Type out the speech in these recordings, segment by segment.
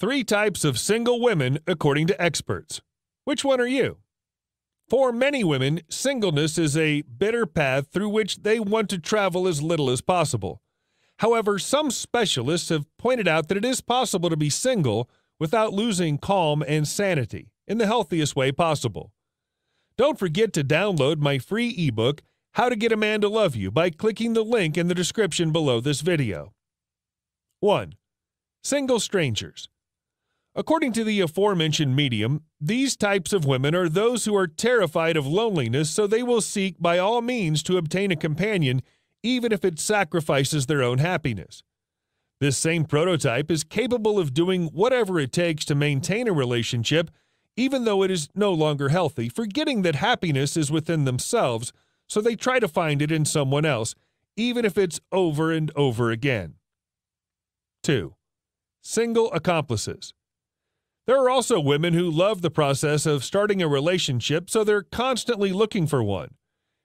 Three types of single women, according to experts. Which one are you? For many women, singleness is a bitter path through which they want to travel as little as possible. However, some specialists have pointed out that it is possible to be single without losing calm and sanity in the healthiest way possible. Don't forget to download my free ebook, How to Get a Man to Love You, by clicking the link in the description below this video. 1. Single Strangers According to the aforementioned medium, these types of women are those who are terrified of loneliness, so they will seek by all means to obtain a companion, even if it sacrifices their own happiness. This same prototype is capable of doing whatever it takes to maintain a relationship, even though it is no longer healthy, forgetting that happiness is within themselves, so they try to find it in someone else, even if it's over and over again. 2. Single accomplices. There are also women who love the process of starting a relationship, so they're constantly looking for one.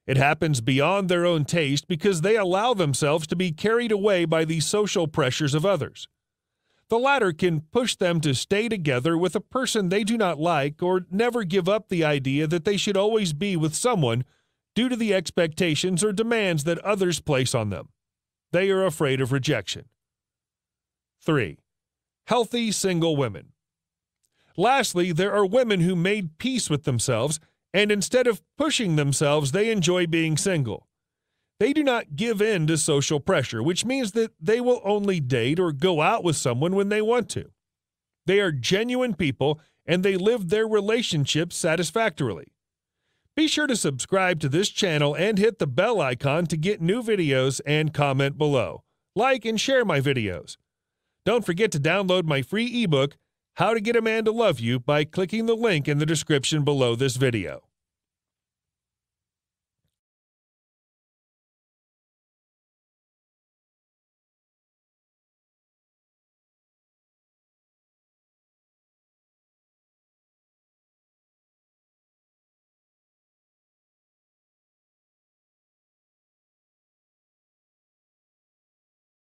It happens beyond their own taste because they allow themselves to be carried away by the social pressures of others. The latter can push them to stay together with a person they do not like or never give up the idea that they should always be with someone due to the expectations or demands that others place on them. They are afraid of rejection. 3. Healthy single women. Lastly, there are women who made peace with themselves, and instead of pushing themselves, they enjoy being single. They do not give in to social pressure, which means that they will only date or go out with someone when they want to. They are genuine people and they live their relationships satisfactorily. Be sure to subscribe to this channel and hit the bell icon to get new videos and comment below. Like and share my videos. Don't forget to download my free ebook, how to Get a Man to Love You by clicking the link in the description below this video.